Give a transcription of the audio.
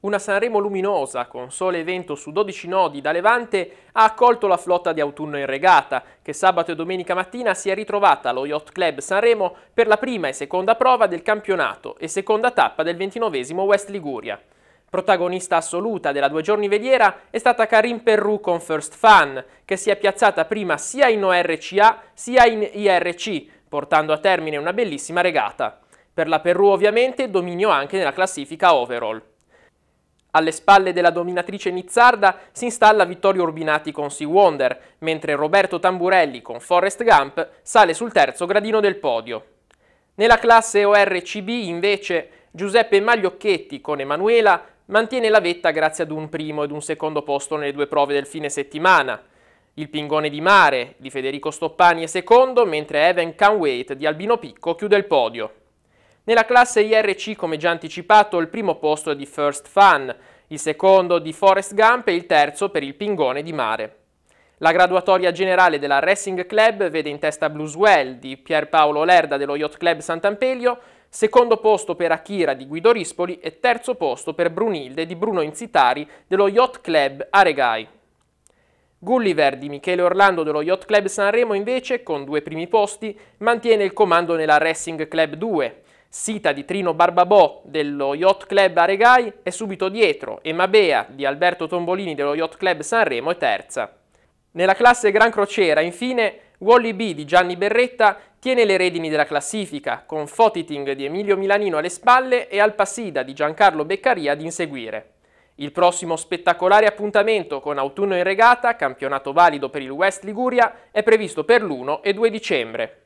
Una Sanremo luminosa, con sole e vento su 12 nodi da Levante, ha accolto la flotta di autunno in regata, che sabato e domenica mattina si è ritrovata allo Yacht Club Sanremo per la prima e seconda prova del campionato e seconda tappa del ventinovesimo West Liguria. Protagonista assoluta della due giorni veliera è stata Karim Perru con First Fan, che si è piazzata prima sia in ORCA sia in IRC, portando a termine una bellissima regata. Per la Perru ovviamente dominio anche nella classifica overall. Alle spalle della dominatrice nizzarda si installa Vittorio Urbinati con Sea Wonder, mentre Roberto Tamburelli con Forrest Gump sale sul terzo gradino del podio. Nella classe ORCB invece Giuseppe Magliocchetti con Emanuela mantiene la vetta grazie ad un primo ed un secondo posto nelle due prove del fine settimana. Il pingone di mare di Federico Stoppani è secondo, mentre Evan Canwait di Albino Picco chiude il podio. Nella classe IRC, come già anticipato, il primo posto è di First Fan, il secondo di Forest Gump e il terzo per il pingone di mare. La graduatoria generale della Racing Club vede in testa Blueswell di Pierpaolo Lerda dello Yacht Club Sant'Ampelio, secondo posto per Akira di Guido Rispoli e terzo posto per Brunilde di Bruno Inzitari dello Yacht Club Aregai. Gulliver di Michele Orlando dello Yacht Club Sanremo invece, con due primi posti, mantiene il comando nella Racing Club 2, Sita di Trino Barbabò dello Yacht Club Aregai è subito dietro e Mabea di Alberto Tombolini dello Yacht Club Sanremo è terza. Nella classe Gran Crociera, infine, Wally B di Gianni Berretta tiene le redini della classifica, con Fotiting di Emilio Milanino alle spalle e Alpasida di Giancarlo Beccaria ad inseguire. Il prossimo spettacolare appuntamento con Autunno in regata, campionato valido per il West Liguria, è previsto per l'1 e 2 dicembre.